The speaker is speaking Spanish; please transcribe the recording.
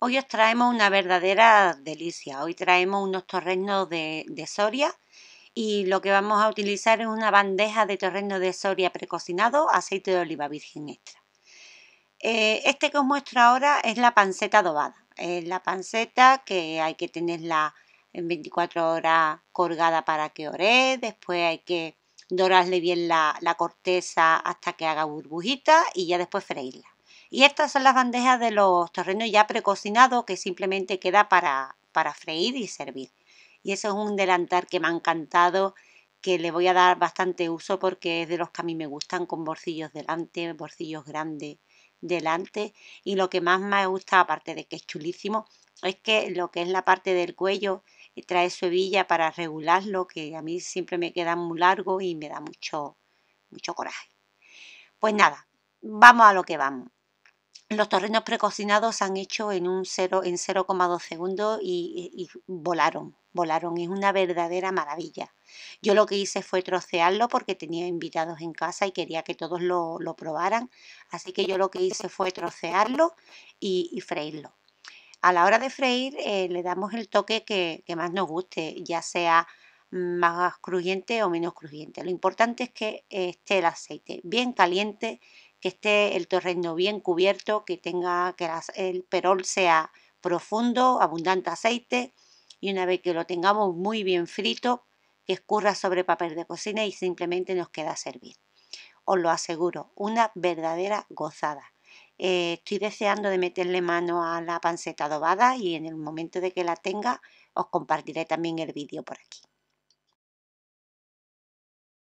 Hoy os traemos una verdadera delicia. Hoy traemos unos torrenos de, Soria y lo que vamos a utilizar es una bandeja de torrenos de Soria precocinado, aceite de oliva virgen extra. Eh, este que os muestro ahora es la panceta adobada. Es la panceta que hay que tenerla en 24 horas colgada para que ore. Después hay que dorarle bien la, la corteza hasta que haga burbujita y ya después freírla. Y estas son las bandejas de los terrenos ya precocinados que simplemente queda para, para freír y servir. Y eso es un delantal que me ha encantado, que le voy a dar bastante uso porque es de los que a mí me gustan con bolsillos delante, bolsillos grandes delante. Y lo que más me gusta, aparte de que es chulísimo, es que lo que es la parte del cuello eh, trae su hebilla para regularlo, que a mí siempre me queda muy largo y me da mucho, mucho coraje. Pues nada, vamos a lo que vamos los torrenos precocinados se han hecho en un en 0,2 segundos y, volaron, volaron. Es una verdadera maravilla. Yo lo que hice fue trocearlo porque tenía invitados en casa y quería que todos lo, probaran. Así que yo lo que hice fue trocearlo y, freírlo. A la hora de freír eh, le damos el toque que, que más nos guste, ya sea más crujiente o menos crujiente. Lo importante es que esté el aceite bien caliente que esté el terreno bien cubierto, que tenga que el perol sea profundo, abundante aceite y una vez que lo tengamos muy bien frito, que escurra sobre papel de cocina y simplemente nos queda servir. Os lo aseguro, una verdadera gozada. Eh, estoy deseando de meterle mano a la panceta adobada y en el momento de que la tenga os compartiré también el vídeo por aquí.